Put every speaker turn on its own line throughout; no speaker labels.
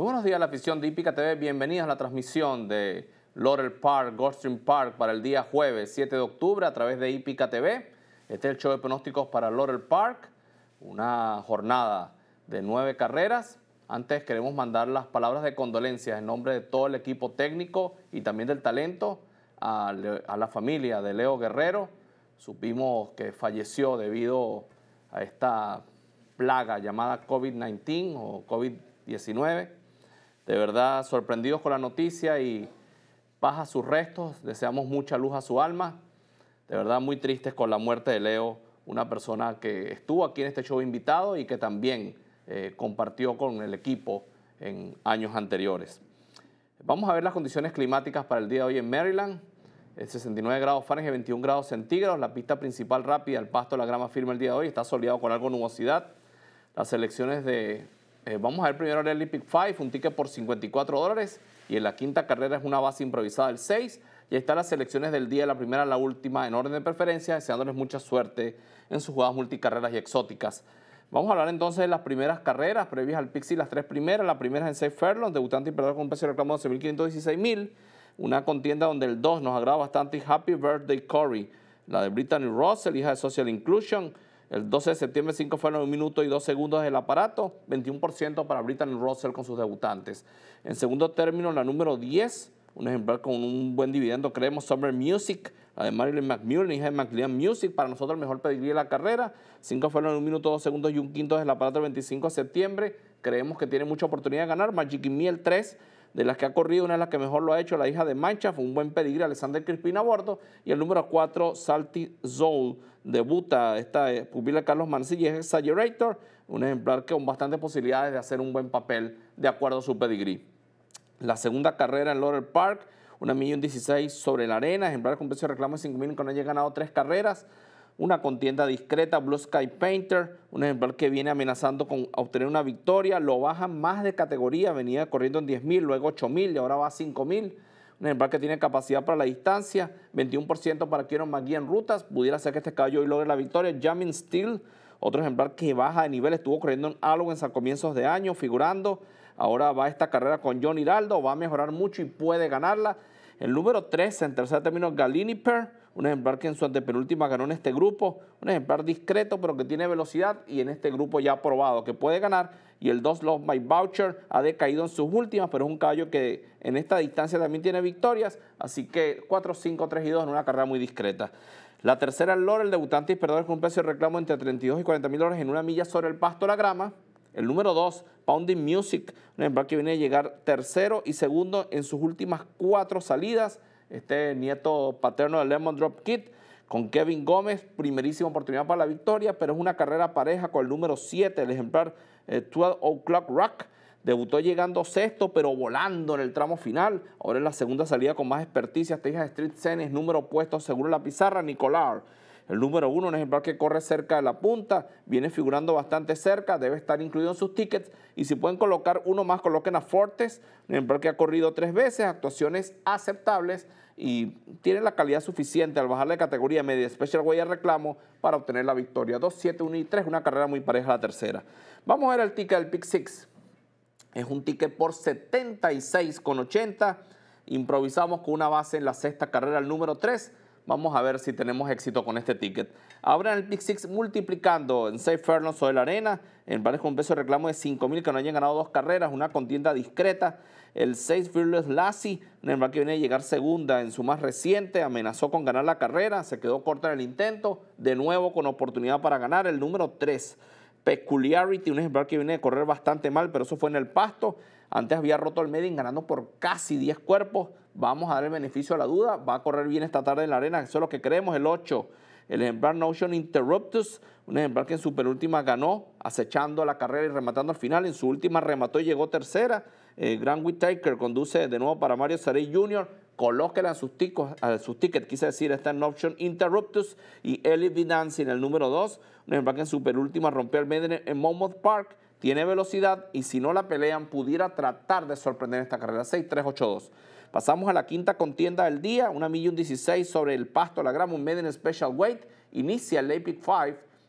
Muy buenos días, la afición de Ipica TV. Bienvenidos a la transmisión de Laurel Park, Goldstream Park para el día jueves 7 de octubre a través de Ipica TV. Este es el show de pronósticos para Laurel Park, una jornada de nueve carreras. Antes queremos mandar las palabras de condolencias en nombre de todo el equipo técnico y también del talento a, a la familia de Leo Guerrero. Supimos que falleció debido a esta plaga llamada COVID-19 o COVID-19 de verdad sorprendidos con la noticia y paz a sus restos, deseamos mucha luz a su alma, de verdad muy tristes con la muerte de Leo, una persona que estuvo aquí en este show invitado y que también eh, compartió con el equipo en años anteriores. Vamos a ver las condiciones climáticas para el día de hoy en Maryland. 69 grados Fahrenheit, 21 grados centígrados. La pista principal rápida, el pasto, la grama firme el día de hoy está soleado con algo nubosidad. Las elecciones de eh, vamos a ver primero el Olympic 5, un ticket por 54 dólares. Y en la quinta carrera es una base improvisada del 6. Y están las selecciones del día, la primera, la última, en orden de preferencia, deseándoles mucha suerte en sus jugadas multicarreras y exóticas. Vamos a hablar entonces de las primeras carreras previas al Pixie, las tres primeras. La primera es en 6 donde debutante y perdón con un precio de reclamo de 11.516.000. Una contienda donde el 2 nos agrada bastante. Happy Birthday Corey, la de Brittany Russell, hija de Social Inclusion el 12 de septiembre, 5 fueron 1 minuto y 2 segundos del aparato, 21% para Brittany Russell con sus debutantes. En segundo término, la número 10, un ejemplar con un buen dividendo, creemos, Summer Music, la de Marilyn McMullen, hija de McLean Music, para nosotros el mejor pedigrí de la carrera. 5 fueron un minuto, dos segundos y un quinto del aparato el 25 de septiembre. Creemos que tiene mucha oportunidad de ganar. Magic Miel 3 de las que ha corrido, una de la que mejor lo ha hecho, la hija de Mancha, fue un buen pedigrí, Alexander Crispina Bordo, y el número 4, Salty Zone, debuta esta eh, pupila Carlos Mancilla, es Exaggerator, un ejemplar que con bastantes posibilidades de hacer un buen papel de acuerdo a su pedigrí. La segunda carrera en Laurel Park, una millón 16 sobre la arena, ejemplar con precio de reclamo de 5.000 con ella ganado tres carreras una contienda discreta. Blue Sky Painter, un ejemplar que viene amenazando con obtener una victoria, lo baja más de categoría, venía corriendo en 10.000, luego 8.000 y ahora va a 5.000. Un ejemplar que tiene capacidad para la distancia, 21% para Kieron McGee en rutas, pudiera ser que este caballo hoy logre la victoria. Jamin Steel. otro ejemplar que baja de nivel, estuvo corriendo en Alwens a comienzos de año, figurando. Ahora va esta carrera con John Hiraldo, va a mejorar mucho y puede ganarla. El número 3 en tercer término, Galini Per un ejemplar que en su antepenúltima ganó en este grupo, un ejemplar discreto pero que tiene velocidad y en este grupo ya ha probado que puede ganar. Y el 2 Love My Voucher ha decaído en sus últimas, pero es un caballo que en esta distancia también tiene victorias, así que 4, 5, 3 y 2 en una carrera muy discreta. La tercera, el Lore, el debutante y perdedor con un precio de reclamo entre 32 y 40 mil dólares en una milla sobre el pasto la grama. El número 2, Pounding Music, un ejemplar que viene a llegar tercero y segundo en sus últimas cuatro salidas este nieto paterno de Lemon Drop Kid, con Kevin Gómez, primerísima oportunidad para la victoria, pero es una carrera pareja con el número 7, el ejemplar eh, 12 O'Clock Rock. Debutó llegando sexto, pero volando en el tramo final. Ahora es la segunda salida con más experticia. de Street scenes, número puesto seguro la pizarra. Nicolar el número uno, un ejemplar que corre cerca de la punta, viene figurando bastante cerca, debe estar incluido en sus tickets. Y si pueden colocar uno más, coloquen a Fortes, un ejemplar que ha corrido tres veces, actuaciones aceptables y tiene la calidad suficiente al bajar de categoría media especial Way al reclamo para obtener la victoria. 2, 7, 1 y 3, una carrera muy pareja a la tercera. Vamos a ver el ticket del Pick 6. Es un ticket por 76,80. Improvisamos con una base en la sexta carrera, el número 3 Vamos a ver si tenemos éxito con este ticket. Ahora en el Pick six, multiplicando en Safe fernos o de la Arena, en pares con peso de reclamo de 5.000 que no hayan ganado dos carreras, una contienda discreta. El 6 Fearless Lassie, un el que viene a llegar segunda en su más reciente, amenazó con ganar la carrera, se quedó corta en el intento, de nuevo con oportunidad para ganar. El número 3, Peculiarity, un ejemplar que viene a correr bastante mal, pero eso fue en el pasto. Antes había roto el Medin ganando por casi 10 cuerpos. Vamos a dar el beneficio a la duda. Va a correr bien esta tarde en la arena. Eso es lo que creemos. El 8, el ejemplar Notion Interruptus, un ejemplar que en su penúltima ganó, acechando la carrera y rematando al final. En su última remató y llegó tercera. Gran eh, Grand Whitaker conduce de nuevo para Mario Sarey Jr. Coloquen a sus, ticos, sus tickets, quise decir, está en Option Interruptus y Ellie Binance en el número 2. Un embarque en superúltima rompió el medio en Monmouth Park. Tiene velocidad y si no la pelean, pudiera tratar de sorprender esta carrera. 6-3-8-2. Pasamos a la quinta contienda del día, una millón 16 sobre el pasto, la gran un Special Weight. Inicia el Epic 5,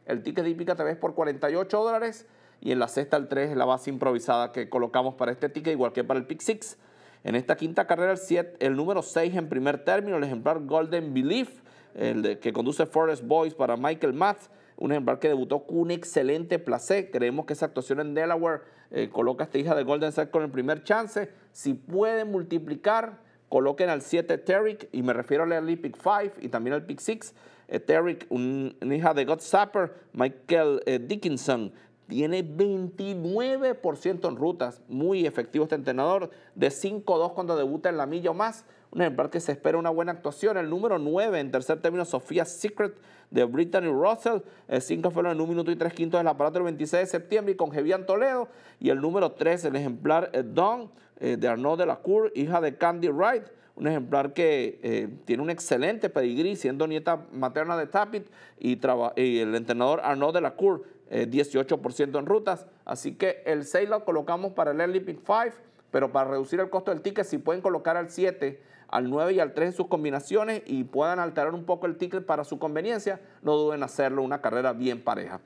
el ticket de Ipica te por 48 dólares y en la sexta el 3 la base improvisada que colocamos para este ticket, igual que para el Pick 6. En esta quinta carrera, el, número 6 en primer término, el ejemplar Golden Belief, el que conduce Forest Boys para Michael Matz, un ejemplar que debutó con un excelente placer. Creemos que esa actuación en Delaware eh, coloca a esta hija de Golden Sack con el primer chance. Si pueden multiplicar, coloquen al 7 Tarek, y me refiero al epic 5 y también al pick 6. Eh, Tarek, una hija de God Sapper, Michael eh, Dickinson, tiene 29% en rutas. Muy efectivo este entrenador. De 5-2 cuando debuta en la milla o más. Un ejemplar que se espera una buena actuación. El número 9 en tercer término, Sofía Secret de Brittany Russell. El 5 fueron en un minuto y tres quintos del aparato el 26 de septiembre y con Jevian Toledo. Y el número 3, el ejemplar eh, Don eh, de Arnaud de la Cour, hija de Candy Wright un ejemplar que eh, tiene un excelente pedigrí, siendo nieta materna de Tapit y, y, el entrenador Arnaud de la Cour 18% eh, en rutas. Así que el 6 lo colocamos para el Early Pick 5, pero para reducir el costo del ticket, si pueden colocar al 7, al 9 y al 3 en sus combinaciones y puedan alterar un poco el ticket para su conveniencia, no duden en hacerlo, una carrera bien pareja.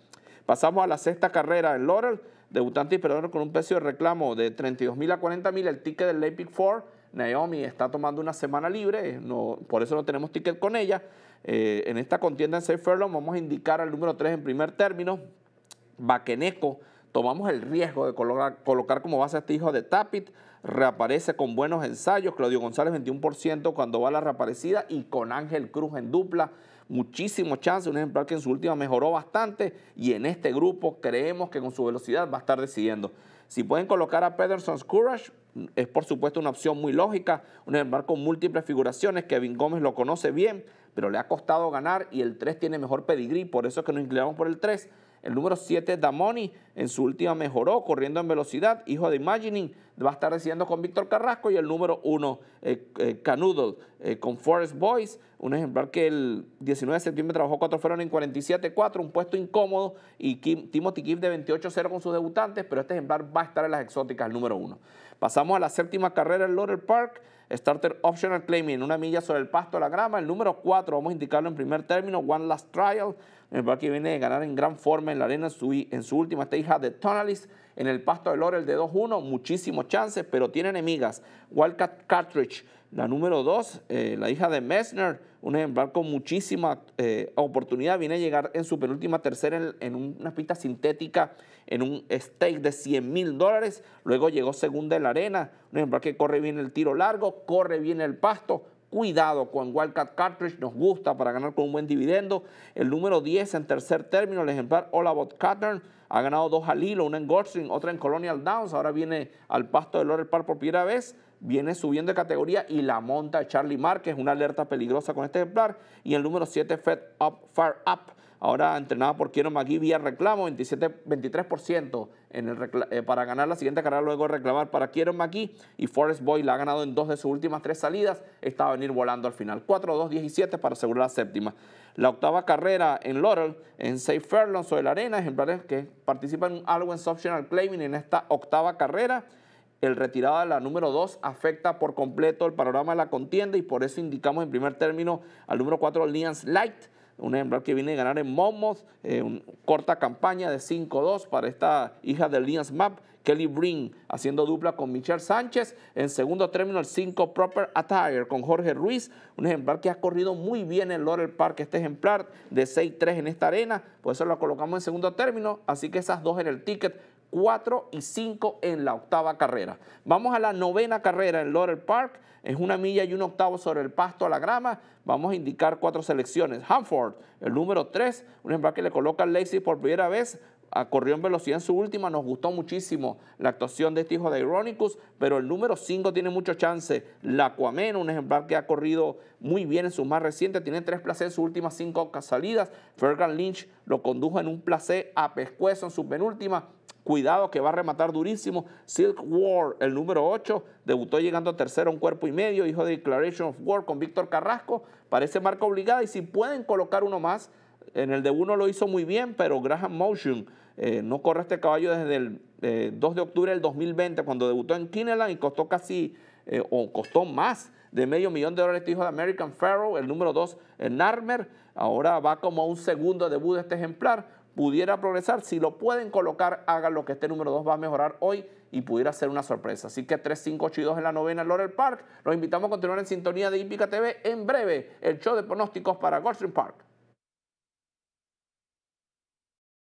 Pasamos a la sexta carrera, el Laurel, debutante y perdedor con un precio de reclamo de 32 mil a $40,000 el ticket del Pick 4. Naomi está tomando una semana libre, eh, por eso no tenemos ticket con ella. Eh, en esta contienda en Safe Furlong vamos a indicar al número 3 en primer término, Baqueneco, tomamos el riesgo de colocar, como base a este hijo de Tapit. Reaparece con buenos ensayos. Claudio González 21% cuando va a la reaparecida y con Ángel Cruz en dupla. Muchísimo chance, un ejemplar que en su última mejoró bastante y en este grupo creemos que con su velocidad va a estar decidiendo. Si pueden colocar a Pederson's Courage, es por supuesto una opción muy lógica, un ejemplar con múltiples figuraciones, Kevin Gómez lo conoce bien, pero le ha costado ganar y el 3 tiene mejor pedigrí, por eso es que nos inclinamos por el 3. El número 7, Damoni, en su última mejoró, corriendo en velocidad. Hijo de Imagining, va a estar recibiendo con Víctor Carrasco. Y el número 1, Canudos eh, eh, Canudo, eh, con Forest Boys. Un ejemplar que el 19 de septiembre trabajó 4 fueron en 47-4, un puesto incómodo. Y Timothy de 28-0 con sus debutantes, pero este ejemplar va a estar en las exóticas, el número 1. Pasamos a la séptima carrera en Laurel Park. Starter Optional Claiming, una milla sobre el pasto, de la grama. El número 4, vamos a indicarlo en primer término, One Last Trial. El parque viene de ganar en gran forma en la arena en su, en su última de Tonalis. En el pasto de Laurel de 2-1, muchísimos chances, pero tiene enemigas. Wildcat Cartridge, la número dos, eh, la hija de Messner, un ejemplar con muchísima eh, oportunidad, viene a llegar en su penúltima tercera en, una pista sintética en un stake de 100 mil dólares. Luego llegó segunda en la arena, un ejemplar que corre bien el tiro largo, corre bien el pasto, cuidado con Wildcat Cartridge, nos gusta para ganar con un buen dividendo. El número 10 en tercer término, el ejemplar Olabot Cattern, ha ganado dos al hilo, una en Goldstream, otra en Colonial Downs, ahora viene al pasto de Laurel Park por primera vez viene subiendo de categoría y la monta Charlie Márquez, una alerta peligrosa con este ejemplar. Y el número 7, Fed Up, Far Up, ahora entrenada por Kieron McGee vía reclamo, 27, 23% en el eh, para ganar la siguiente carrera, luego reclamar para Kieron McGee. Y Forest Boy la ha ganado en dos de sus últimas tres salidas, está a venir volando al final. 4, 2, 17 para asegurar la séptima. La octava carrera en Laurel, en Safe o de la arena, ejemplares que participan en un en Optional Claiming en esta octava carrera el retirado de la número 2 afecta por completo el panorama de la contienda y por eso indicamos en primer término al número 4 Lions Light, un ejemplar que viene a ganar en Monmouth, eh, una corta campaña de 5-2 para esta hija del Lions Map, Kelly Brin, haciendo dupla con Michelle Sánchez. En segundo término, el 5 Proper Attire con Jorge Ruiz, un ejemplar que ha corrido muy bien en Laurel Park, este ejemplar de 6-3 en esta arena, por eso lo colocamos en segundo término, así que esas dos en el ticket 4 y 5 en la octava carrera. Vamos a la novena carrera en Laurel Park. Es una milla y un octavo sobre el pasto a la grama. Vamos a indicar cuatro selecciones. Hanford, el número 3, un ejemplar que le coloca a Lacey por primera vez. corrió en velocidad en su última, nos gustó muchísimo la actuación de este hijo de Ironicus, pero el número 5 tiene mucho chance. La Cuamena, un ejemplar que ha corrido muy bien en sus más recientes, tiene tres placés en sus últimas cinco salidas. Fergan Lynch lo condujo en un placé a pescuezo en su penúltima Cuidado que va a rematar durísimo. Silk War el número 8, debutó llegando a tercero un cuerpo y medio, hijo de Declaration of War con Víctor Carrasco. Parece marca obligada y si pueden colocar uno más, en el de uno lo hizo muy bien, pero Graham Motion eh, no corre este caballo desde el 2 eh, de octubre del 2020 cuando debutó en Kineland y costó casi, eh, o costó más de medio millón de dólares este hijo de American Pharaoh, el número 2 en Narmer. Ahora va como a un segundo debut de este ejemplar pudiera progresar. Si lo pueden colocar, hagan lo que este número 2 va a mejorar hoy y pudiera ser una sorpresa. Así que 3582 5, en la novena Laurel Park. Los invitamos a continuar en sintonía de Ípica TV. En breve, el show de pronósticos para Goldstream Park.